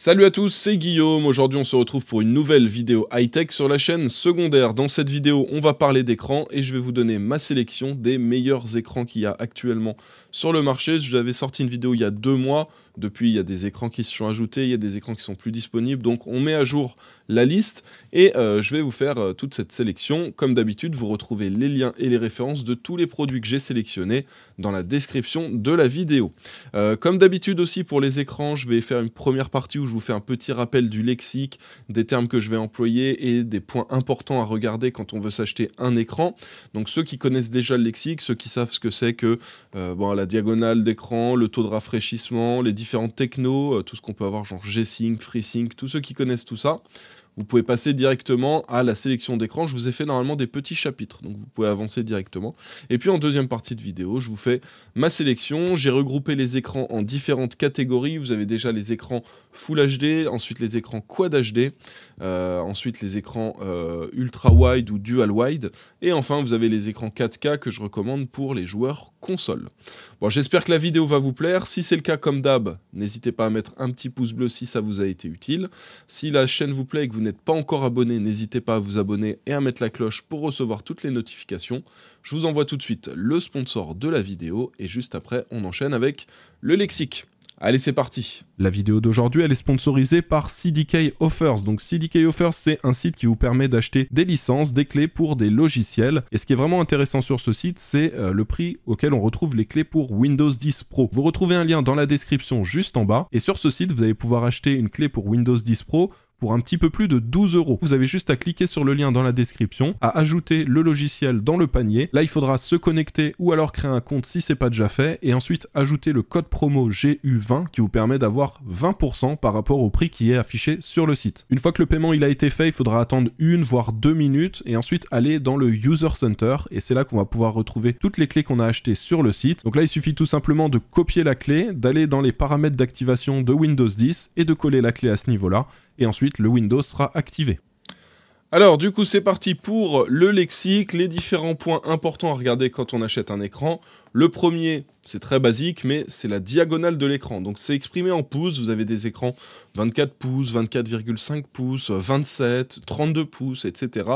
Salut à tous, c'est Guillaume. Aujourd'hui, on se retrouve pour une nouvelle vidéo high-tech sur la chaîne secondaire. Dans cette vidéo, on va parler d'écran et je vais vous donner ma sélection des meilleurs écrans qu'il y a actuellement sur le marché. Je vous avais sorti une vidéo il y a deux mois depuis, il y a des écrans qui se sont ajoutés, il y a des écrans qui sont plus disponibles. Donc, on met à jour la liste et euh, je vais vous faire euh, toute cette sélection. Comme d'habitude, vous retrouvez les liens et les références de tous les produits que j'ai sélectionnés dans la description de la vidéo. Euh, comme d'habitude aussi pour les écrans, je vais faire une première partie où je vous fais un petit rappel du lexique, des termes que je vais employer et des points importants à regarder quand on veut s'acheter un écran. Donc, ceux qui connaissent déjà le lexique, ceux qui savent ce que c'est que bon, la diagonale d'écran, le taux de rafraîchissement, les différents techno technos, tout ce qu'on peut avoir, genre G-Sync, FreeSync, tous ceux qui connaissent tout ça, vous pouvez passer directement à la sélection d'écran. Je vous ai fait normalement des petits chapitres, donc vous pouvez avancer directement. Et puis en deuxième partie de vidéo, je vous fais ma sélection. J'ai regroupé les écrans en différentes catégories. Vous avez déjà les écrans Full HD, ensuite les écrans Quad HD, euh, ensuite les écrans euh, Ultra Wide ou Dual Wide, et enfin vous avez les écrans 4K que je recommande pour les joueurs console. Bon, j'espère que la vidéo va vous plaire. Si c'est le cas, comme d'hab, n'hésitez pas à mettre un petit pouce bleu si ça vous a été utile. Si la chaîne vous plaît et que vous n'êtes pas encore abonné, n'hésitez pas à vous abonner et à mettre la cloche pour recevoir toutes les notifications. Je vous envoie tout de suite le sponsor de la vidéo et juste après, on enchaîne avec le lexique. Allez, c'est parti. La vidéo d'aujourd'hui, elle est sponsorisée par CDK Offers. Donc CDK Offers, c'est un site qui vous permet d'acheter des licences, des clés pour des logiciels. Et ce qui est vraiment intéressant sur ce site, c'est euh, le prix auquel on retrouve les clés pour Windows 10 Pro. Vous retrouvez un lien dans la description juste en bas. Et sur ce site, vous allez pouvoir acheter une clé pour Windows 10 Pro pour un petit peu plus de 12 euros. Vous avez juste à cliquer sur le lien dans la description, à ajouter le logiciel dans le panier. Là, il faudra se connecter ou alors créer un compte si c'est pas déjà fait et ensuite ajouter le code promo GU20 qui vous permet d'avoir 20% par rapport au prix qui est affiché sur le site. Une fois que le paiement il a été fait, il faudra attendre une voire deux minutes et ensuite aller dans le User Center et c'est là qu'on va pouvoir retrouver toutes les clés qu'on a achetées sur le site. Donc là, il suffit tout simplement de copier la clé, d'aller dans les paramètres d'activation de Windows 10 et de coller la clé à ce niveau-là et ensuite le Windows sera activé. Alors du coup c'est parti pour le lexique, les différents points importants à regarder quand on achète un écran. Le premier, c'est très basique, mais c'est la diagonale de l'écran. Donc c'est exprimé en pouces, vous avez des écrans 24 pouces, 24,5 pouces, 27, 32 pouces, etc.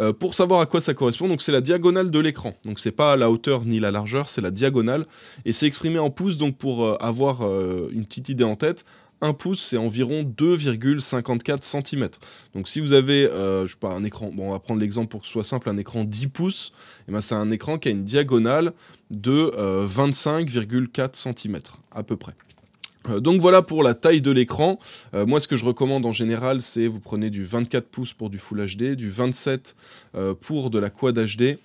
Euh, pour savoir à quoi ça correspond, donc c'est la diagonale de l'écran. Donc c'est pas la hauteur ni la largeur, c'est la diagonale. Et c'est exprimé en pouces, donc pour euh, avoir euh, une petite idée en tête, 1 pouce, c'est environ 2,54 cm. Donc si vous avez, euh, je sais pas, un écran, bon, on va prendre l'exemple pour que ce soit simple, un écran 10 pouces, et eh ben c'est un écran qui a une diagonale de 25,4 euh, cm à peu près. Euh, donc voilà pour la taille de l'écran. moi, ce que je recommande en général, c'est vous prenez du 24 pouces pour du Full HD, du 27 pour de la Quad HD.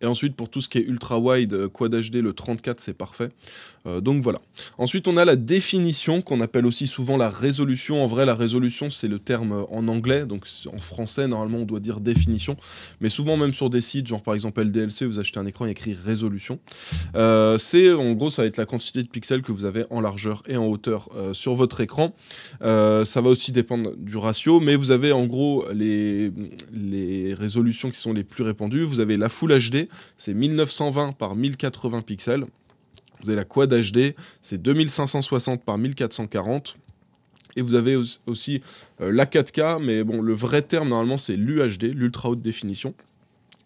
Et ensuite, pour tout ce qui est ultra wide, Quad HD, le 34, c'est parfait. Euh, donc voilà. Ensuite, on a la définition qu'on appelle aussi souvent la résolution. En vrai, la résolution, c'est le terme en anglais. Donc en français, normalement, on doit dire définition. Mais souvent, même sur des sites, genre par exemple LDLC, vous achetez un écran, il y a écrit résolution. Euh, c'est en gros, ça va être la quantité de pixels que vous avez en largeur et en hauteur euh, sur votre écran. ça va aussi dépendre du ratio, mais vous avez en gros les, les résolutions qui sont les plus répandues. Vous avez la Full HD, c'est 1920 par 1080 pixels. Vous avez la Quad HD, c'est 2560 par 1440. Et vous avez aussi euh, la 4K, mais bon, le vrai terme normalement c'est l'UHD, l'ultra haute définition.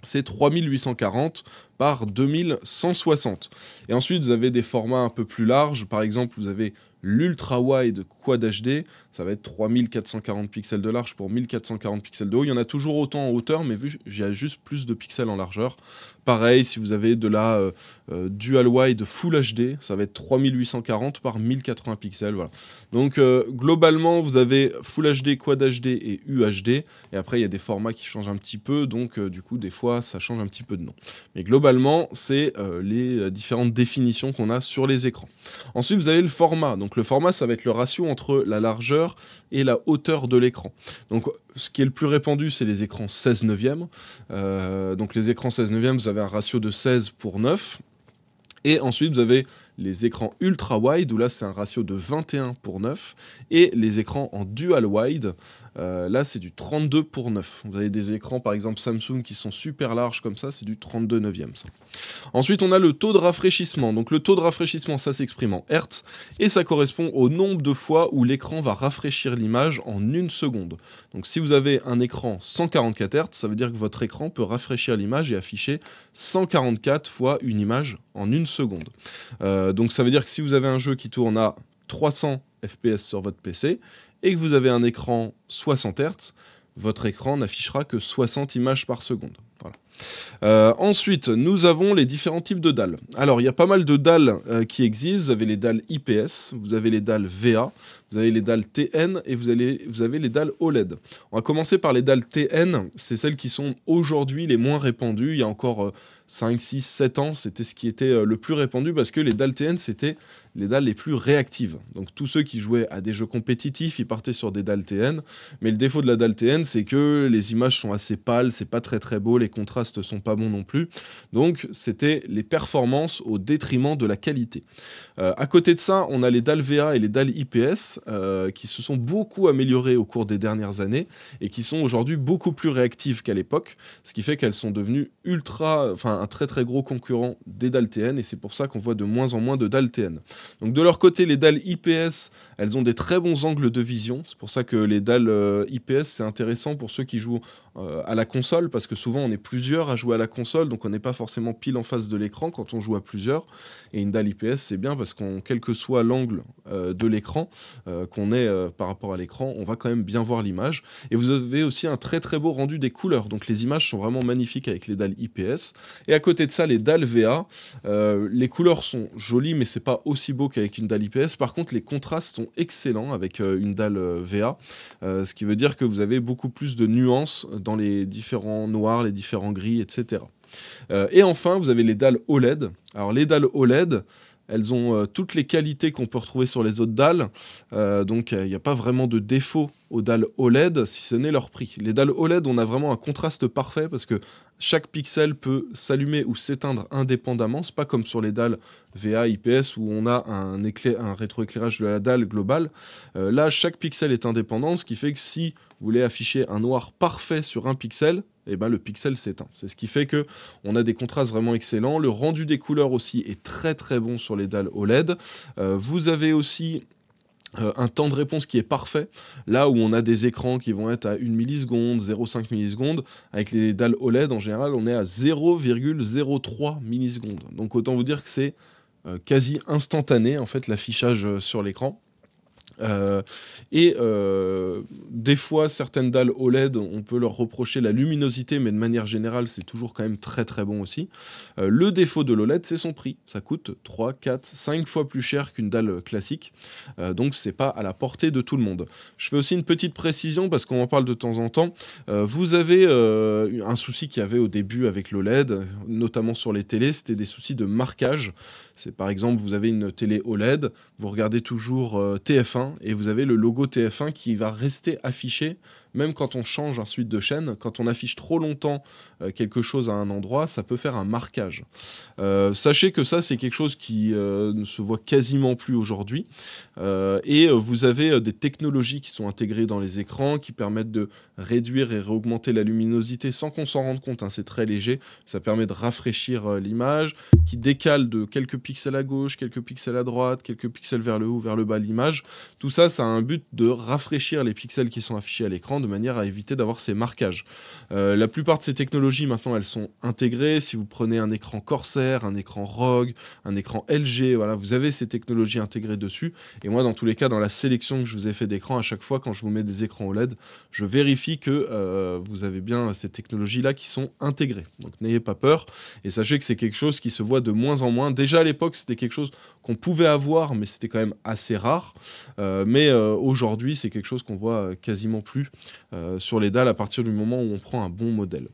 C'est 3840 par 2160. Et ensuite, vous avez des formats un peu plus larges. Par exemple, vous avez l'ultra wide quad HD ça va être 3440 pixels de large pour 1440 pixels de haut. Il y en a toujours autant en hauteur, mais vu j'ai juste plus de pixels en largeur. Pareil, si vous avez de la euh, euh, dual wide full HD, ça va être 3840 par 1080 pixels. Voilà. Donc euh, globalement, vous avez full HD, quad HD et UHD. Et après, il y a des formats qui changent un petit peu, donc du coup, des fois, ça change un petit peu de nom. Mais globalement, c'est les différentes définitions qu'on a sur les écrans. Ensuite, vous avez le format. Donc le format, ça va être le ratio entre la largeur et la hauteur de l'écran. Donc, ce qui est le plus répandu, c'est les écrans 16 neuvième. Euh, donc, les écrans 16 e vous avez un ratio de 16 pour 9. Et ensuite, vous avez les écrans ultra wide, où là c'est un ratio de 21 pour 9, et les écrans en dual wide, euh, là, c'est du 32 pour 9. Vous avez des écrans, par exemple Samsung, qui sont super larges comme ça, c'est du 32 neuvième. Ensuite, on a le taux de rafraîchissement. Donc le taux de rafraîchissement, ça s'exprime en Hertz, et ça correspond au nombre de fois où l'écran va rafraîchir l'image en une seconde. Donc si vous avez un écran 144 Hertz, ça veut dire que votre écran peut rafraîchir l'image et afficher 144 fois une image en une seconde. Euh, donc ça veut dire que si vous avez un jeu qui tourne à 300 FPS sur votre PC et que vous avez un écran 60 Hz, votre écran n'affichera que 60 images par seconde. Voilà. Euh, ensuite, nous avons les différents types de dalles. Alors, il y a pas mal de dalles euh, qui existent. Vous avez les dalles IPS, vous avez les dalles VA, vous avez les dalles TN et vous, vous avez les dalles OLED. On va commencer par les dalles TN, c'est celles qui sont aujourd'hui les moins répandues. Il y a encore 5, 6, 7 ans, c'était ce qui était euh, le plus répandu parce que les dalles TN, c'était les dalles les plus réactives. Donc tous ceux qui jouaient à des jeux compétitifs, ils partaient sur des dalles TN. Mais le défaut de la dalle TN, c'est que les images sont assez pâles, c'est pas très très beau, les contrastes sont pas bons non plus. Donc c'était les performances au détriment de la qualité. Euh, à côté de ça, on a les dalles VA et les dalles IPS. Euh, qui se sont beaucoup améliorées au cours des dernières années et qui sont aujourd'hui beaucoup plus réactives qu'à l'époque, ce qui fait qu'elles sont devenues ultra, enfin un très très gros concurrent des dalles TN et c'est pour ça qu'on voit de moins en moins de dalles TN. Donc de leur côté, les dalles IPS, elles ont des très bons angles de vision, c'est pour ça que les dalles euh, IPS c'est intéressant pour ceux qui jouent euh, à la console parce que souvent on est plusieurs à jouer à la console donc on n'est pas forcément pile en face de l'écran quand on joue à plusieurs et une dalle IPS c'est bien parce qu'on quel que soit l'angle de l'écran euh, qu'on est euh, par rapport à l'écran, on va quand même bien voir l'image. Et vous avez aussi un très très beau rendu des couleurs. Donc les images sont vraiment magnifiques avec les dalles IPS. Et à côté de ça, les dalles VA. Euh, les couleurs sont jolies, mais c'est pas aussi beau qu'avec une dalle IPS. Par contre, les contrastes sont excellents avec une dalle VA, ce qui veut dire que vous avez beaucoup plus de nuances dans les différents noirs, les différents gris, etc. et enfin, vous avez les dalles OLED. Alors les dalles OLED, elles ont euh, toutes les qualités qu'on peut retrouver sur les autres dalles. Euh, donc, il n'y a pas vraiment de défaut aux dalles OLED, si ce n'est leur prix. Les dalles OLED, on a vraiment un contraste parfait parce que chaque pixel peut s'allumer ou s'éteindre indépendamment. C'est pas comme sur les dalles VA, IPS où on a un, un rétroéclairage de la dalle globale. Euh, là, chaque pixel est indépendant, ce qui fait que si vous voulez afficher un noir parfait sur un pixel, eh ben, le pixel s'éteint. C'est ce qui fait que on a des contrastes vraiment excellents. Le rendu des couleurs aussi est très très bon sur les dalles OLED. Euh, vous avez aussi euh, un temps de réponse qui est parfait, là où on a des écrans qui vont être à 1 milliseconde, 0,5 millisecondes, avec les dalles OLED en général, on est à 0,03 millisecondes. Donc autant vous dire que c'est euh, quasi instantané en fait l'affichage euh, sur l'écran. Euh, et euh, des fois, certaines dalles OLED, on peut leur reprocher la luminosité, mais de manière générale, c'est toujours quand même très très bon aussi. Euh, le défaut de l'OLED, c'est son prix. Ça coûte 3, 4, 5 fois plus cher qu'une dalle classique. donc, c'est pas à la portée de tout le monde. Je fais aussi une petite précision parce qu'on en parle de temps en temps. vous avez un souci qu'il y avait au début avec l'OLED, notamment sur les télés, c'était des soucis de marquage. C'est par exemple, vous avez une télé OLED, vous regardez toujours TF1 et vous avez le logo TF1 qui va rester affiché même quand on change ensuite de chaîne, quand on affiche trop longtemps euh, quelque chose à un endroit, ça peut faire un marquage. Euh, sachez que ça, c'est quelque chose qui euh, ne se voit quasiment plus aujourd'hui. et vous avez des technologies qui sont intégrées dans les écrans, qui permettent de réduire et réaugmenter la luminosité sans qu'on s'en rende compte. Hein, c'est très léger. Ça permet de rafraîchir l'image, qui décale de quelques pixels à gauche, quelques pixels à droite, quelques pixels vers le haut, vers le bas l'image. Tout ça, ça a un but de rafraîchir les pixels qui sont affichés à l'écran, manière à éviter d'avoir ces marquages. Euh, la plupart de ces technologies maintenant elles sont intégrées. Si vous prenez un écran Corsair, un écran Rogue, un écran LG, voilà, vous avez ces technologies intégrées dessus. Et moi dans tous les cas, dans la sélection que je vous ai fait d'écran, à chaque fois quand je vous mets des écrans OLED, je vérifie que euh, vous avez bien ces technologies là qui sont intégrées. Donc n'ayez pas peur et sachez que c'est quelque chose qui se voit de moins en moins. Déjà à l'époque c'était quelque chose qu'on pouvait avoir, mais c'était quand même assez rare. Euh, mais aujourd'hui, c'est quelque chose qu'on voit quasiment plus. Euh, sur les dalles à partir du moment où on prend un bon modèle.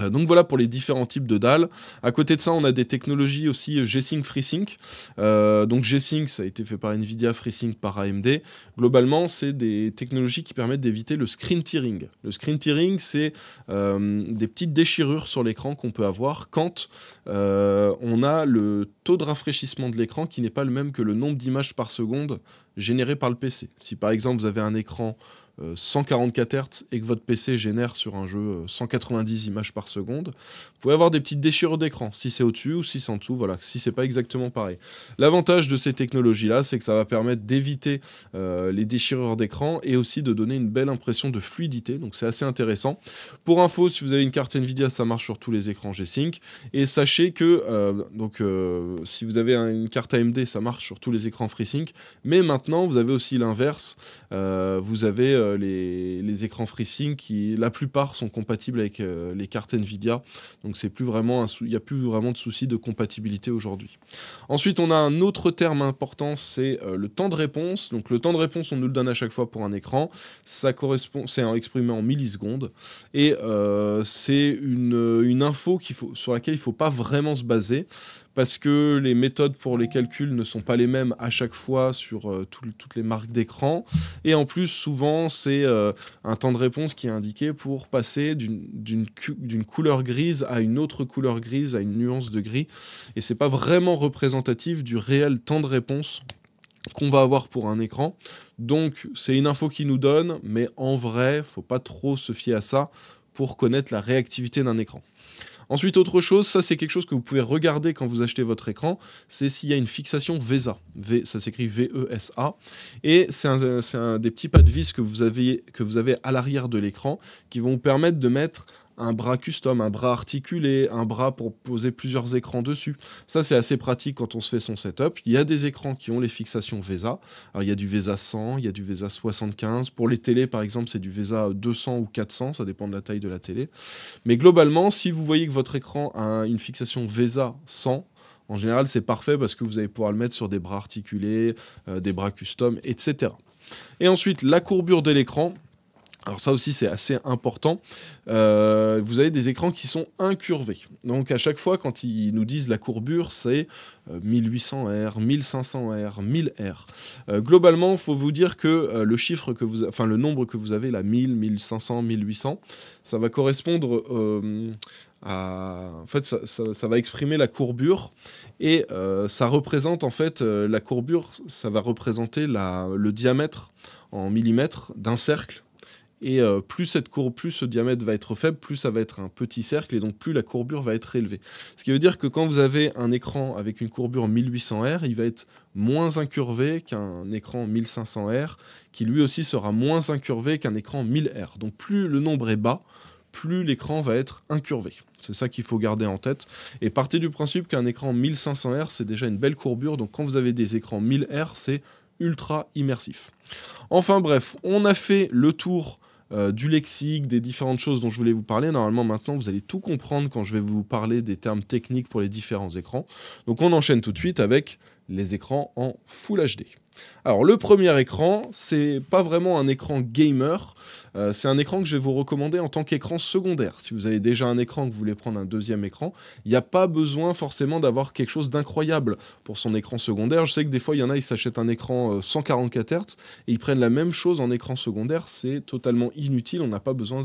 Euh, donc voilà pour les différents types de dalles. À côté de ça, on a des technologies aussi euh, G-Sync, FreeSync. donc G-Sync, ça a été fait par Nvidia, FreeSync par AMD. Globalement, c'est des technologies qui permettent d'éviter le screen tearing. Le screen tearing, c'est des petites déchirures sur l'écran qu'on peut avoir quand on a le taux de rafraîchissement de l'écran qui n'est pas le même que le nombre d'images par seconde générées par le PC. Si par exemple vous avez un écran 144 euh, Hz et que votre PC génère sur un jeu 190 euh, images par seconde, vous pouvez avoir des petites déchirures d'écran, si c'est au-dessus ou si c'est en dessous, voilà, si c'est pas exactement pareil. L'avantage de ces technologies-là, c'est que ça va permettre d'éviter euh, les déchirures d'écran et aussi de donner une belle impression de fluidité, donc c'est assez intéressant. Pour info, si vous avez une carte Nvidia, ça marche sur tous les écrans G-Sync, et sachez que, donc, si vous avez une carte AMD, ça marche sur tous les écrans FreeSync, mais maintenant, vous avez aussi l'inverse, vous avez euh, les, écrans FreeSync qui, la plupart, sont compatibles avec euh, les cartes Nvidia. Donc, il n'y a plus vraiment de souci de compatibilité aujourd'hui. Ensuite, on a un autre terme important, c'est euh, le temps de réponse. Donc, le temps de réponse, on nous le donne à chaque fois pour un écran. Ça correspond, c'est exprimé en millisecondes et c'est une, info sur laquelle il ne faut pas vraiment se baser parce que les méthodes pour les calculs ne sont pas les mêmes à chaque fois sur euh, toutes les marques d'écran. Et en plus, souvent, c'est euh, un temps de réponse qui est indiqué pour passer d'une couleur grise à une autre couleur grise, à une nuance de gris. Et c'est pas vraiment représentatif du réel temps de réponse qu'on va avoir pour un écran. Donc c'est une info qui nous donne, mais en vrai, faut pas trop se fier à ça pour connaître la réactivité d'un écran. Ensuite, autre chose, ça c'est quelque chose que vous pouvez regarder quand vous achetez votre écran, c'est s'il y a une fixation VESA. V, ça s'écrit V-E-S-A. Et c'est un, des petits pas de vis que vous avez, que vous avez à l'arrière de l'écran qui vont vous permettre de mettre un bras custom, un bras articulé, un bras pour poser plusieurs écrans dessus. Ça, c'est assez pratique quand on se fait son setup. Il y a des écrans qui ont les fixations VESA. Alors, il y a du VESA 100, il y a du VESA 75. Pour les télés, par exemple, c'est du VESA 200 ou 400, ça dépend de la taille de la télé. Mais globalement, si vous voyez que votre écran a une fixation VESA 100, en général, c'est parfait parce que vous allez pouvoir le mettre sur des bras articulés, euh, des bras custom, etc. Et ensuite, la courbure de l'écran. Alors ça aussi c'est assez important. Euh, vous avez des écrans qui sont incurvés. Donc à chaque fois quand ils nous disent la courbure c'est 1800R, 1500R, 1000R. Globalement, globalement, faut vous dire que euh, le chiffre que vous enfin le nombre que vous avez là 1000, 1500, 1800, ça va correspondre euh, à... en fait, ça, va exprimer la courbure et ça représente en fait la courbure, ça va représenter le diamètre en millimètres d'un cercle et euh, plus cette courbe, plus ce diamètre va être faible, plus ça va être un petit cercle, et donc plus la courbure va être élevée. Ce qui veut dire que quand vous avez un écran avec une courbure 1800R, il va être moins incurvé qu'un écran 1500R, qui lui aussi sera moins incurvé qu'un écran 1000R. Donc plus le nombre est bas, plus l'écran va être incurvé. C'est ça qu'il faut garder en tête. Et partez du principe qu'un écran 1500R, c'est déjà une belle courbure, donc quand vous avez des écrans 1000R, c'est ultra immersif. Enfin bref, on a fait le tour euh, du lexique, des différentes choses dont je voulais vous parler. Normalement, maintenant, vous allez tout comprendre quand je vais vous parler des termes techniques pour les différents écrans. Donc, on enchaîne tout de suite avec les écrans en Full HD. Alors le premier écran, c'est pas vraiment un écran gamer, euh, c'est un écran que je vais vous recommander en tant qu'écran secondaire. Si vous avez déjà un écran que vous voulez prendre un deuxième écran, il n'y a pas besoin forcément d'avoir quelque chose d'incroyable pour son écran secondaire. Je sais que des fois il y en a, ils s'achètent un écran 144 euh, Hz et ils prennent la même chose en écran secondaire, c'est totalement inutile. On n'a pas besoin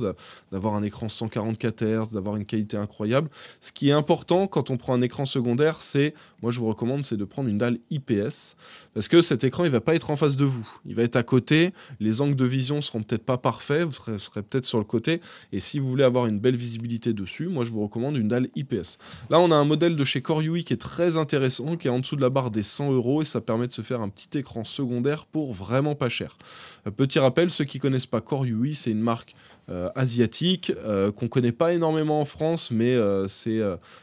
d'avoir un écran 144 Hz, d'avoir une qualité incroyable. Ce qui est important quand on prend un écran secondaire, c'est, moi je vous recommande, c'est de prendre une dalle IPS parce que cet écran il va pas être en face de vous. Il va être à côté. Les angles de vision seront peut-être pas parfaits. Vous serez, peut-être sur le côté. Et si vous voulez avoir une belle visibilité dessus, moi, je vous recommande une dalle IPS. Là, on a un modèle de chez Coryui qui est très intéressant, qui est en dessous de la barre des 100 euros et ça permet de se faire un petit écran secondaire pour vraiment pas cher. Euh, petit rappel, ceux qui connaissent pas Coryui, c'est une marque euh, asiatique euh, qu'on connaît pas énormément en France, mais euh, c'est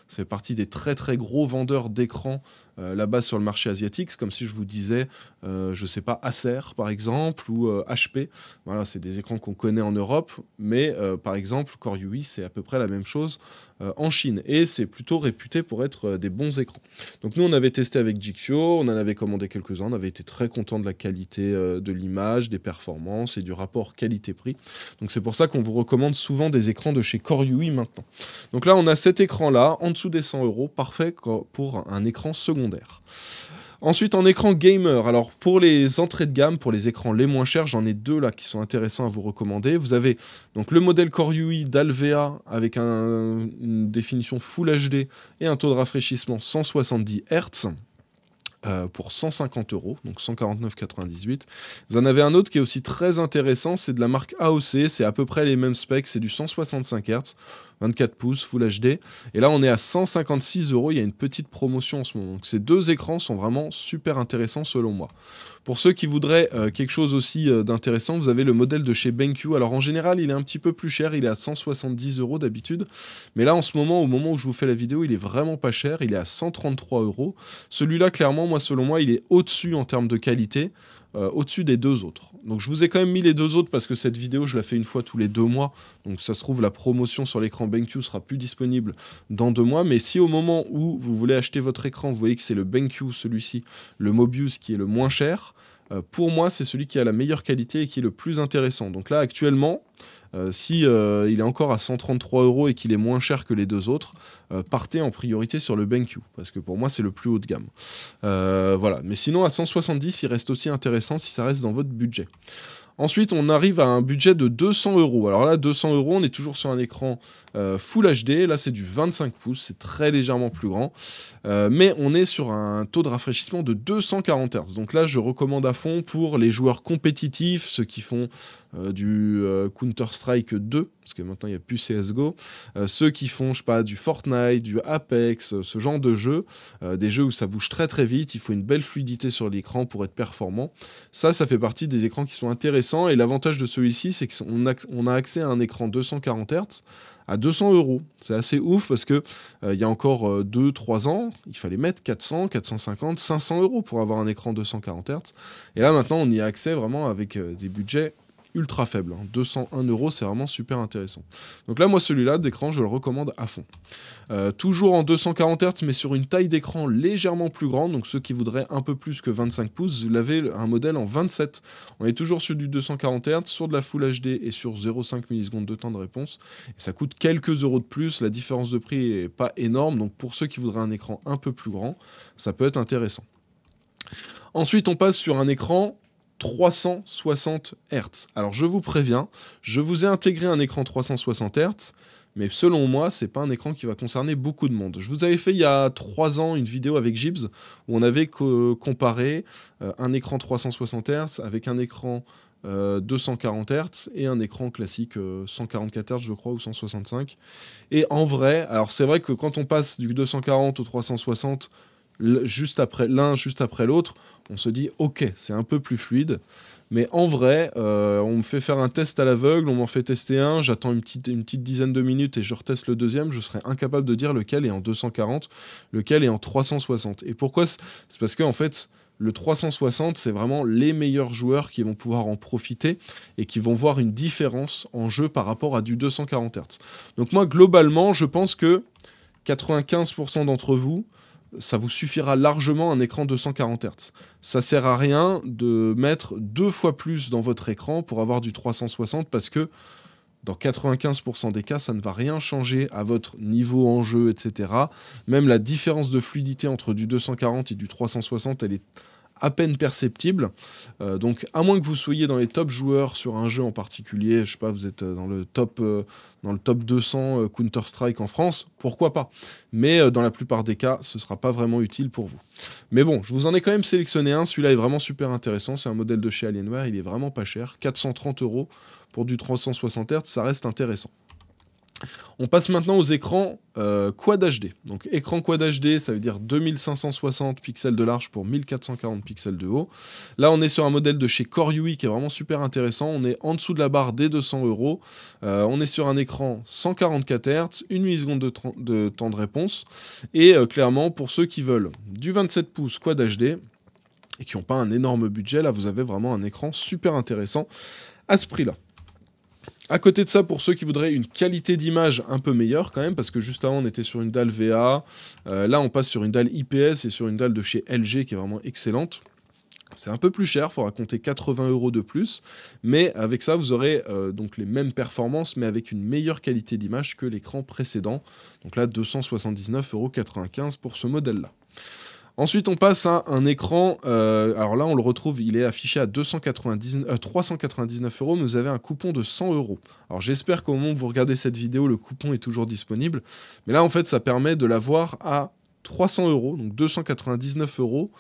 fait partie des très très gros vendeurs d'écrans là-bas sur le marché asiatique. C'est comme si je vous disais, je sais pas, Acer par exemple ou HP. Voilà, c'est des écrans qu'on connaît en Europe, mais par exemple Core UI, c'est à peu près la même chose euh, en Chine. Et c'est plutôt réputé pour être euh, des bons écrans. Donc nous, on avait testé avec Jixio, on en avait commandé quelques-uns, on avait été très content de la qualité euh, de l'image, des performances et du rapport qualité-prix. Donc c'est pour ça qu'on vous recommande souvent des écrans de chez Koryui maintenant. Donc là, on a cet écran-là, en dessous des 100 euros, parfait pour un écran secondaire. Ensuite, en écran gamer. Alors, pour les entrées de gamme, pour les écrans les moins chers, j'en ai deux là qui sont intéressants à vous recommander. Vous avez donc le modèle Core UI d'Alvea avec une définition Full HD et un taux de rafraîchissement 170 Hz. Euh, pour 150 euros, donc 149,98. Vous en avez un autre qui est aussi très intéressant, c'est de la marque AOC, c'est à peu près les mêmes specs, c'est du 165 Hz 24 pouces, Full HD. Et là, on est à 156 euros. Il y a une petite promotion en ce moment. Donc, ces deux écrans sont vraiment super intéressants selon moi. Pour ceux qui voudraient euh, quelque chose aussi euh, d'intéressant, vous avez le modèle de chez BenQ. Alors en général, il est un petit peu plus cher, il est à 170 euros d'habitude. Mais là, en ce moment, au moment où je vous fais la vidéo, il est vraiment pas cher, il est à 133 euros. Celui-là, clairement, moi, selon moi, il est au-dessus en termes de qualité. Euh, au-dessus des deux autres. Donc je vous ai quand même mis les deux autres parce que cette vidéo, je la fais une fois tous les deux mois. Donc ça se trouve, la promotion sur l'écran BenQ sera plus disponible dans deux mois. Mais si au moment où vous voulez acheter votre écran, vous voyez que c'est le BenQ, celui-ci, le Mobius qui est le moins cher, euh, pour moi, c'est celui qui a la meilleure qualité et qui est le plus intéressant. Donc là, actuellement, euh, si euh, il est encore à 133 euros et qu'il est moins cher que les deux autres, partez en priorité sur le BenQ parce que pour moi c'est le plus haut de gamme. voilà. Mais sinon à 170, il reste aussi intéressant si ça reste dans votre budget. Ensuite, on arrive à un budget de 200 euros. Alors là, 200 euros, on est toujours sur un écran euh, Full HD, là c'est du 25 pouces, c'est très légèrement plus grand, euh, mais on est sur un taux de rafraîchissement de 240 Hz. Donc là je recommande à fond pour les joueurs compétitifs, ceux qui font euh, du Counter-Strike 2, parce que maintenant il n'y a plus CSGO, ceux qui font, je pas, du Fortnite, du Apex, ce genre de jeux, des jeux où ça bouge très très vite, il faut une belle fluidité sur l'écran pour être performant. Ça, ça fait partie des écrans qui sont intéressants, et l'avantage de celui-ci, c'est qu'on a accès à un écran 240 Hz, à 200 euros. C'est assez ouf parce que euh, il y a encore euh, deux 2-3 ans, il fallait mettre 400, 450, 500 euros pour avoir un écran 240 Hz. Et là maintenant, on y a accès vraiment avec euh, des budgets ultra faible. 201 hein. euros, c'est vraiment super intéressant. Donc là, moi, celui-là d'écran, je le recommande à fond. Euh, toujours en 240 Hz, mais sur une taille d'écran légèrement plus grande. Donc ceux qui voudraient un peu plus que 25 pouces, vous l'avez un modèle en 27. On est toujours sur du 240 Hz, sur de la Full HD et sur 0,5 millisecondes de temps de réponse. Et ça coûte quelques euros de plus. La différence de prix n'est pas énorme. Donc pour ceux qui voudraient un écran un peu plus grand, ça peut être intéressant. Ensuite, on passe sur un écran 360 Hz. Alors je vous préviens, je vous ai intégré un écran 360 Hz, mais selon moi, c'est pas un écran qui va concerner beaucoup de monde. Je vous avais fait il y a 3 ans une vidéo avec Gibbs où on avait comparé euh, un écran 360 Hz avec un écran 240 euh, Hz et un écran classique 144 euh, Hz je crois ou 165. Et en vrai, alors c'est vrai que quand on passe du 240 au 360 juste après l'un juste après l'autre, on se dit ok, c'est un peu plus fluide. Mais en vrai, euh, on me fait faire un test à l'aveugle, on m'en fait tester un, j'attends une petite, une petite dizaine de minutes et je reteste le deuxième, je serais incapable de dire lequel est en 240, lequel est en 360. Et pourquoi C'est parce qu'en en fait, le 360, c'est vraiment les meilleurs joueurs qui vont pouvoir en profiter et qui vont voir une différence en jeu par rapport à du 240 Hz. Donc moi, globalement, je pense que 95% d'entre vous ça vous suffira largement un écran 240 Hz. Ça sert à rien de mettre deux fois plus dans votre écran pour avoir du 360 parce que dans 95% des cas, ça ne va rien changer à votre niveau en jeu, etc. Même la différence de fluidité entre du 240 et du 360, elle est à peine perceptible. Euh, donc, à moins que vous soyez dans les top joueurs sur un jeu en particulier, je sais pas, vous êtes euh, dans le top, euh, dans le top 200 Counter-Strike en France, pourquoi pas Mais dans la plupart des cas, ce sera pas vraiment utile pour vous. Mais bon, je vous en ai quand même sélectionné un. Celui-là est vraiment super intéressant. C'est un modèle de chez Alienware. Il est vraiment pas cher. 430 euros pour du 360 Hz, ça reste intéressant. On passe maintenant aux écrans euh, Quad HD. Donc écran Quad HD, ça veut dire 2560 pixels de large pour 1440 pixels de haut. Là, on est sur un modèle de chez Corui qui est vraiment super intéressant. On est en dessous de la barre des 200 euros. Euh, on est sur un écran 144 Hz, une milliseconde de, temps de réponse. Et euh, clairement, pour ceux qui veulent du 27 pouces Quad HD et qui n'ont pas un énorme budget, là, vous avez vraiment un écran super intéressant à ce prix-là. À côté de ça, pour ceux qui voudraient une qualité d'image un peu meilleure quand même, parce que juste avant on était sur une dalle VA, euh, là on passe sur une dalle IPS et sur une dalle de chez LG qui est vraiment excellente. C'est un peu plus cher, il faudra compter 80 euros de plus, mais avec ça vous aurez euh, donc les mêmes performances, mais avec une meilleure qualité d'image que l'écran précédent. Donc là 279,95 euros pour ce modèle-là. Ensuite, on passe à un écran. Euh, alors là, on le retrouve, il est affiché à 399 euh, euros, mais vous avez un coupon de 100 euros. Alors j'espère qu'au moment où vous regardez cette vidéo, le coupon est toujours disponible. Mais là, en fait, ça permet de l'avoir à 300 euros, donc 299 euros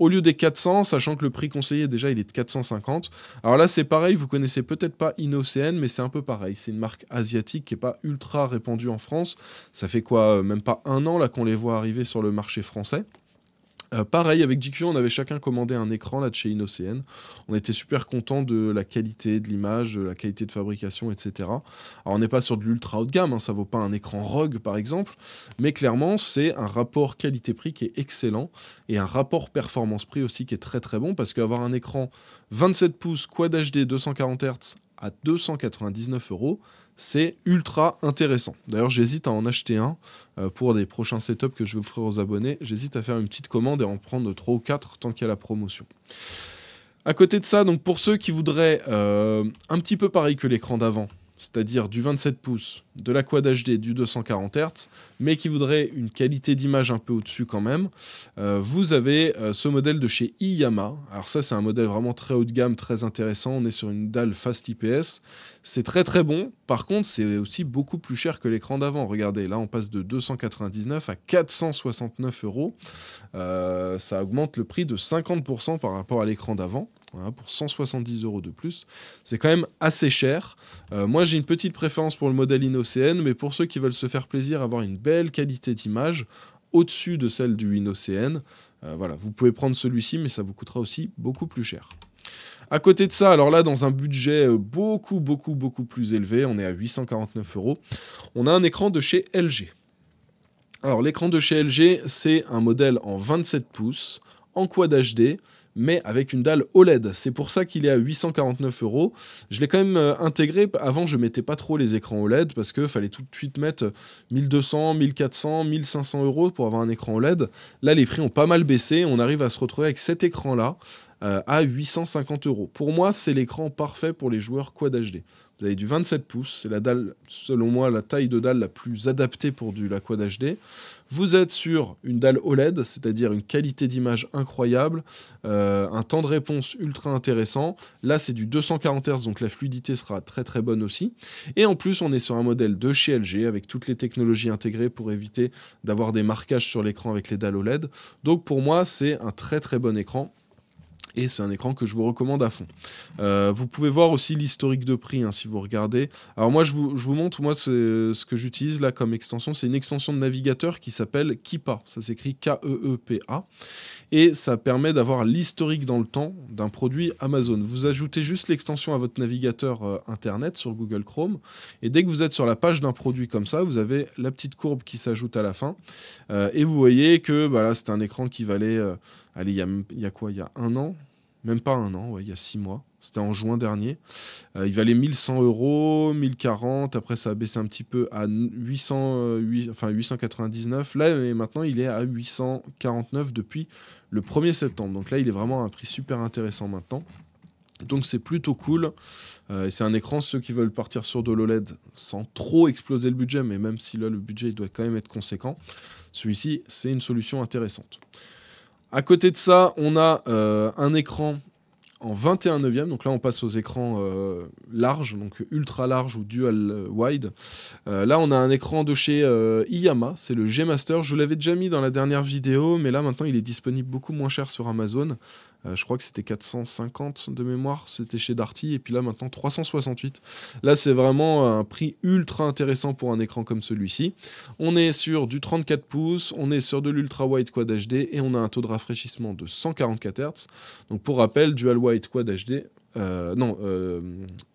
au lieu des 400, sachant que le prix conseillé déjà il est de 450. Alors là c'est pareil, vous connaissez peut-être pas InnoCN, mais c'est un peu pareil. C'est une marque asiatique qui n'est pas ultra répandue en France. Ça fait quoi, euh, même pas un an là qu'on les voit arriver sur le marché français. Euh, pareil, avec GQ, on avait chacun commandé un écran là de chez InnoCN. On était super content de la qualité de l'image, de la qualité de fabrication, etc. Alors, on n'est pas sur de l'ultra haut de gamme, hein, ça vaut pas un écran ROG par exemple, mais clairement, c'est un rapport qualité-prix qui est excellent et un rapport performance-prix aussi qui est très très bon parce qu'avoir un écran 27 pouces Quad HD 240 Hz à 299 euros, c'est ultra intéressant. D'ailleurs, j'hésite à en acheter un euh, pour des prochains setups que je vais offrir aux abonnés. J'hésite à faire une petite commande et en prendre 3 ou 4 tant qu'il y a la promotion. À côté de ça, donc pour ceux qui voudraient euh, un petit peu pareil que l'écran d'avant, c'est-à-dire du 27 pouces, de la Quad HD, du 240 Hz, mais qui voudrait une qualité d'image un peu au-dessus quand même, euh, vous avez euh, ce modèle de chez Iyama. Alors ça, c'est un modèle vraiment très haut de gamme, très intéressant. On est sur une dalle Fast IPS. C'est très très bon. Par contre, c'est aussi beaucoup plus cher que l'écran d'avant. Regardez, là, on passe de 299 à 469 euros. Euh, ça augmente le prix de 50% par rapport à l'écran d'avant pour 170 euros de plus. C'est quand même assez cher. Euh, moi, j'ai une petite préférence pour le modèle InOCN, mais pour ceux qui veulent se faire plaisir, avoir une belle qualité d'image au-dessus de celle du InOCN, euh, voilà, vous pouvez prendre celui-ci, mais ça vous coûtera aussi beaucoup plus cher. À côté de ça, alors là, dans un budget euh, beaucoup, beaucoup, beaucoup plus élevé, on est à 849 euros, on a un écran de chez LG. Alors, l'écran de chez LG, c'est un modèle en 27 pouces en quad HD mais avec une dalle OLED. C'est pour ça qu'il est à 849 euros. Je l'ai quand même euh, intégré. Avant, je mettais pas trop les écrans OLED parce qu'il fallait tout de suite mettre 1200, 1400, 1500 euros pour avoir un écran OLED. Là, les prix ont pas mal baissé. On arrive à se retrouver avec cet écran-là euh, à 850 euros. Pour moi, c'est l'écran parfait pour les joueurs Quad HD. Vous avez du 27 pouces, c'est la dalle, selon moi, la taille de dalle la plus adaptée pour du, Laquad HD. Vous êtes sur une dalle OLED, c'est-à-dire une qualité d'image incroyable, euh, un temps de réponse ultra intéressant. Là, c'est du 240 Hz, donc la fluidité sera très très bonne aussi. Et en plus, on est sur un modèle de chez LG avec toutes les technologies intégrées pour éviter d'avoir des marquages sur l'écran avec les dalles OLED. Donc pour moi, c'est un très très bon écran et c'est un écran que je vous recommande à fond. Euh, vous pouvez voir aussi l'historique de prix hein, si vous regardez. Alors moi je vous, montre moi ce que j'utilise là comme extension, c'est une extension de navigateur qui s'appelle Kipa, ça s'écrit K-E-E-P-A, et ça permet d'avoir l'historique dans le temps d'un produit Amazon. Vous ajoutez juste l'extension à votre navigateur euh, internet sur Google Chrome, et dès que vous êtes sur la page d'un produit comme ça, vous avez la petite courbe qui s'ajoute à la fin, euh, et vous voyez que bah c'est un écran qui valait allez, il y a, quoi Il y a un an Même pas un an, il y a six mois. C'était en juin dernier. Euh, il valait 1100 euros, 1040. Après, ça a baissé un petit peu à 800, 899. Euh, là, mais maintenant, il est à 849 depuis le 1er septembre. Donc là, il est vraiment à un prix super intéressant maintenant. Donc c'est plutôt cool. Euh, c'est un écran, ceux qui veulent partir sur de l'OLED sans trop exploser le budget, mais même si là le budget doit quand même être conséquent, celui-ci c'est une solution intéressante. À côté de ça, on a euh, un écran en 21 neuvième, donc là on passe aux écrans euh, larges, donc ultra large ou dual euh, wide. là on a un écran de chez Iyama, c'est le G Master. Je vous l'avais déjà mis dans la dernière vidéo, mais là maintenant il est disponible beaucoup moins cher sur Amazon. Euh, je crois que c'était 450 de mémoire, c'était chez Darty, et puis là maintenant 368. Là c'est vraiment un prix ultra intéressant pour un écran comme celui-ci. On est sur du 34 pouces, on est sur de l'ultra wide quad HD, et on a un taux de rafraîchissement de 144 Hz. Donc pour rappel, dual wide quad HD, euh, non, euh,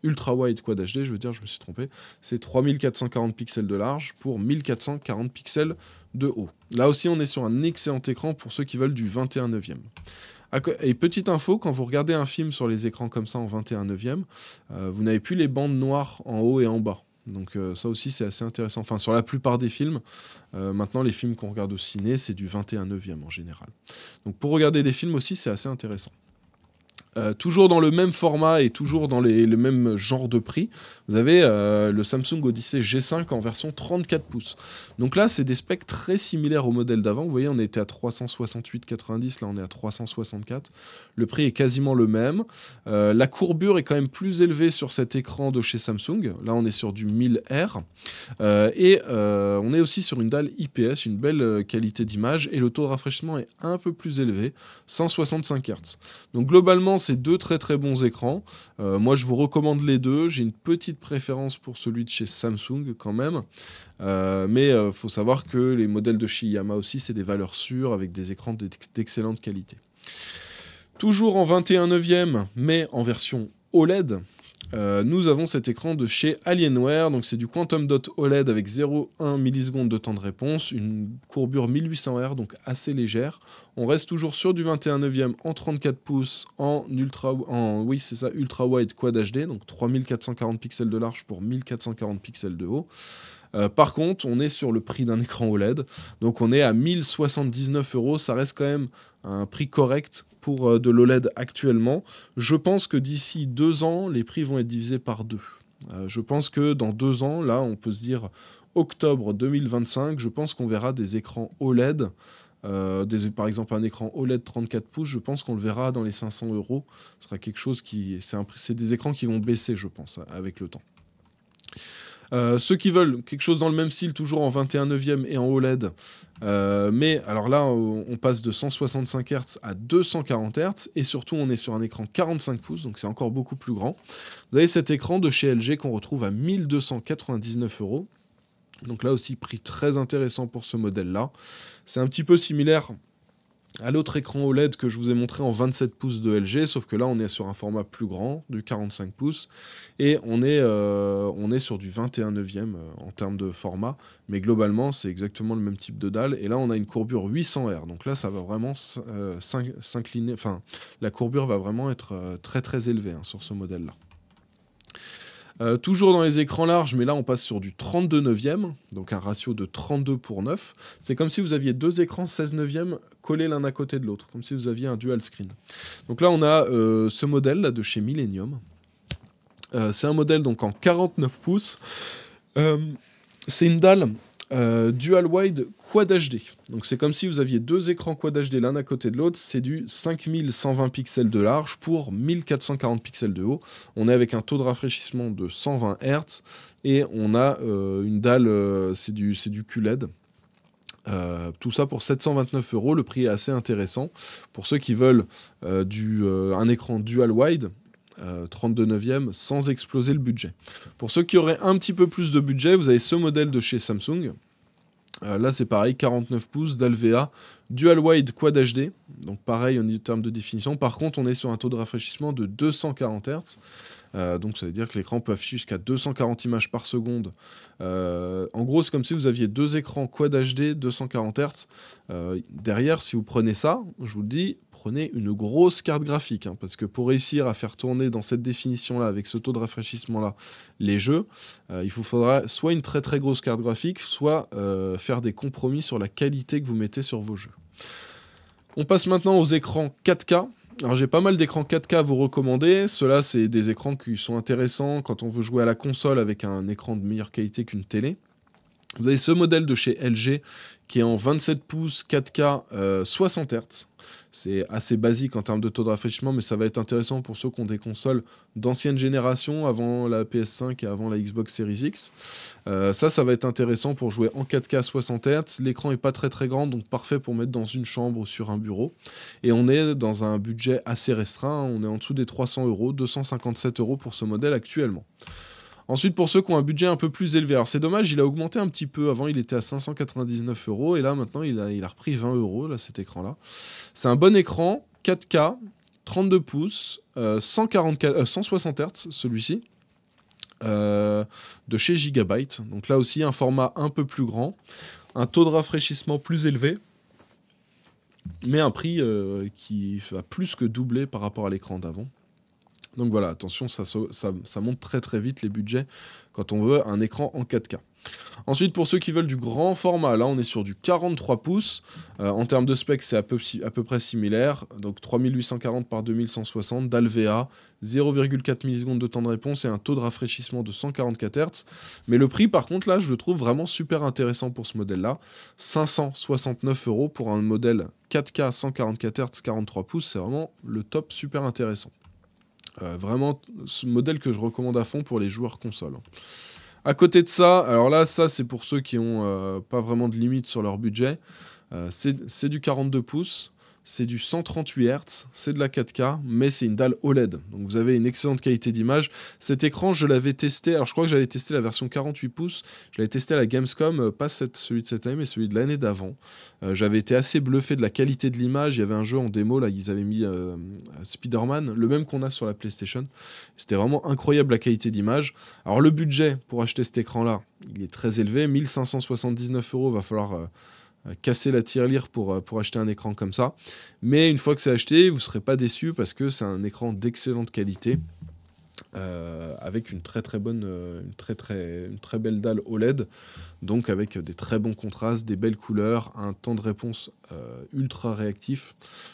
ultra wide quad HD, je veux dire, je me suis trompé, c'est 3440 pixels de large pour 1440 pixels de haut. Là aussi, on est sur un excellent écran pour ceux qui veulent du 21 e ah, et petite info, quand vous regardez un film sur les écrans comme ça en 21 neuvième, euh, vous n'avez plus les bandes noires en haut et en bas. Donc euh, ça aussi c'est assez intéressant. Enfin sur la plupart des films, euh, maintenant les films qu'on regarde au ciné c'est du 21 e en général. Donc pour regarder des films aussi c'est assez intéressant. Euh, toujours dans le même format et toujours dans les, le même genre de prix, vous avez euh, le Samsung Odyssey G5 en version 34 pouces. Donc là, c'est des specs très similaires au modèle d'avant. Vous voyez, on était à 368,90, là on est à 364. Le prix est quasiment le même. Euh, la courbure est quand même plus élevée sur cet écran de chez Samsung. Là, on est sur du 1000R. et on est aussi sur une dalle IPS, une belle qualité d'image. Et le taux de rafraîchissement est un peu plus élevé, 165 Hz. Donc globalement, c'est deux très très bons écrans. Euh, moi, je vous recommande les deux. J'ai une petite préférence pour celui de chez Samsung quand même. Euh, mais il euh, faut savoir que les modèles de chez aussi, c'est des valeurs sûres avec des écrans d'excellente qualité. Toujours en 21 e mais en version OLED. Euh, nous avons cet écran de chez Alienware, donc c'est du Quantum Dot OLED avec 0,1 millisecondes de temps de réponse, une courbure 1800R, donc assez légère. On reste toujours sur du 21 e en 34 pouces en ultra, en, oui c'est ça, ultra wide quad HD, donc 3440 pixels de large pour 1440 pixels de haut. Euh, par contre, on est sur le prix d'un écran OLED, donc on est à 1079 euros. Ça reste quand même un prix correct pour euh, de l'OLED actuellement. Je pense que d'ici deux ans, les prix vont être divisés par deux. Euh, je pense que dans deux ans, là, on peut se dire octobre 2025, je pense qu'on verra des écrans OLED. Euh, des, par exemple, un écran OLED 34 pouces, je pense qu'on le verra dans les 500 euros. Ce sera quelque chose qui. C'est des écrans qui vont baisser, je pense, avec le temps. Euh, ceux qui veulent quelque chose dans le même style, toujours en 21 e et en OLED. Euh, mais alors là, on passe de 165 Hz à 240 Hz et surtout, on est sur un écran 45 pouces, donc c'est encore beaucoup plus grand. Vous avez cet écran de chez LG qu'on retrouve à 1299 euros. Donc là aussi, prix très intéressant pour ce modèle-là. C'est un petit peu similaire à l'autre écran OLED que je vous ai montré en 27 pouces de LG, sauf que là on est sur un format plus grand, du 45 pouces, et on est, euh, on est sur du 21 neuvième euh, en termes de format, mais globalement c'est exactement le même type de dalle, et là on a une courbure 800R, donc là ça va vraiment euh, s'incliner, enfin la courbure va vraiment être très très élevée hein, sur ce modèle-là. toujours dans les écrans larges, mais là on passe sur du 32 neuvième, donc un ratio de 32 pour 9. C'est comme si vous aviez deux écrans 16 neuvième coller l'un à côté de l'autre, comme si vous aviez un dual screen. Donc là, on a euh, ce modèle là, de chez Millennium. Euh, c'est un modèle donc en 49 pouces. Euh, c'est une dalle dual wide quad HD. Donc c'est comme si vous aviez deux écrans quad HD l'un à côté de l'autre, c'est du 5120 pixels de large pour 1440 pixels de haut. On est avec un taux de rafraîchissement de 120 Hz et on a une dalle, c'est du, du QLED, euh, tout ça pour 729 euros, le prix est assez intéressant. Pour ceux qui veulent euh, du, euh, un écran dual wide, 32 e sans exploser le budget. Pour ceux qui auraient un petit peu plus de budget, vous avez ce modèle de chez Samsung. là c'est pareil, 49 pouces d'Alvea, dual wide quad HD, donc pareil en termes de définition. Par contre on est sur un taux de rafraîchissement de 240 Hz. Euh, donc ça veut dire que l'écran peut afficher jusqu'à 240 images par seconde. Euh, en gros, c'est comme si vous aviez deux écrans Quad HD 240 Hz. Euh, derrière, si vous prenez ça, je vous le dis, prenez une grosse carte graphique, hein, parce que pour réussir à faire tourner dans cette définition-là, avec ce taux de rafraîchissement-là, les jeux, il vous faudra soit une très très grosse carte graphique, soit faire des compromis sur la qualité que vous mettez sur vos jeux. On passe maintenant aux écrans 4K. Alors j'ai pas mal d'écrans 4K à vous recommander. Ceux-là, c'est des écrans qui sont intéressants quand on veut jouer à la console avec un écran de meilleure qualité qu'une télé. Vous avez ce modèle de chez LG qui est en 27 pouces 4K 60 Hz. C'est assez basique en termes de taux de rafraîchissement, mais ça va être intéressant pour ceux qui ont des consoles d'ancienne génération, avant la PS5 et avant la Xbox Series X. Euh, ça, ça va être intéressant pour jouer en 4K 60 Hz. L'écran n'est pas très très grand, donc parfait pour mettre dans une chambre ou sur un bureau. Et on est dans un budget assez restreint, on est en dessous des 300 euros, 257 euros pour ce modèle actuellement. Ensuite, pour ceux qui ont un budget un peu plus élevé, alors c'est dommage, il a augmenté un petit peu. Avant, il était à 599 euros et là, maintenant, il a, il repris 20 euros, là, cet écran-là. C'est un bon écran, 4K, 32 pouces, 160 euh, euh, Hz, celui-ci, euh, de chez Gigabyte. Donc là aussi, un format un peu plus grand, un taux de rafraîchissement plus élevé mais un prix qui va plus que doublé par rapport à l'écran d'avant. Donc voilà, attention, ça, monte très très vite les budgets quand on veut un écran en 4K. Ensuite, pour ceux qui veulent du grand format, là on est sur du 43 pouces. Euh, en termes de specs, c'est à peu, près similaire. Donc 3840 par 2160 d'Alvea, 0,4 millisecondes de temps de réponse et un taux de rafraîchissement de 144 Hz. Mais le prix, par contre, là je le trouve vraiment super intéressant pour ce modèle-là. 569 euros pour un modèle 4K 144 Hz 43 pouces, c'est vraiment le top super intéressant. Euh, vraiment, ce modèle que je recommande à fond pour les joueurs console. À côté de ça, alors là, ça c'est pour ceux qui n'ont euh, pas vraiment de limite sur leur budget. Euh, c'est du 42 pouces c'est du 138 Hz, c'est de la 4K, mais c'est une dalle OLED. Donc vous avez une excellente qualité d'image. Cet écran, je l'avais testé, alors je crois que j'avais testé la version 48 pouces, je l'avais testé à la Gamescom, euh, pas cette, celui de cette année, mais celui de l'année d'avant. Euh, j'avais été assez bluffé de la qualité de l'image, il y avait un jeu en démo, là, ils avaient mis euh, Spider-Man, le même qu'on a sur la PlayStation. C'était vraiment incroyable la qualité d'image. Alors le budget pour acheter cet écran-là, il est très élevé, 1579 euros, va falloir... Euh, casser la tirelire pour, euh, pour acheter un écran comme ça. Mais une fois que c'est acheté, vous ne serez pas déçu parce que c'est un écran d'excellente qualité. Euh, avec une très très bonne, très très, très belle dalle OLED, donc avec des très bons contrastes, des belles couleurs, un temps de réponse ultra réactif.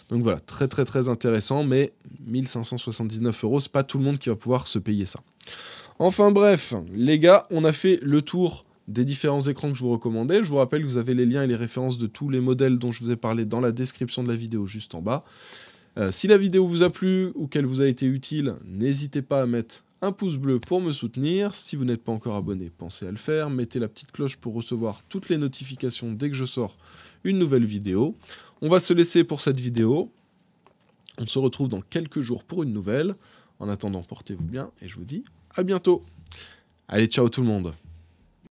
Donc voilà, très très très intéressant, mais 1579 euros, c'est pas tout le monde qui va pouvoir se payer ça. Enfin bref, les gars, on a fait le tour des différents écrans que je vous recommandais. Je vous rappelle que vous avez les liens et les références de tous les modèles dont je vous ai parlé dans la description de la vidéo juste en bas. Euh, si la vidéo vous a plu ou qu'elle vous a été utile, n'hésitez pas à mettre un pouce bleu pour me soutenir. Si vous n'êtes pas encore abonné, pensez à le faire. Mettez la petite cloche pour recevoir toutes les notifications dès que je sors une nouvelle vidéo. On va se laisser pour cette vidéo. On se retrouve dans quelques jours pour une nouvelle. En attendant, portez-vous bien et je vous dis à bientôt. Allez, ciao tout le monde.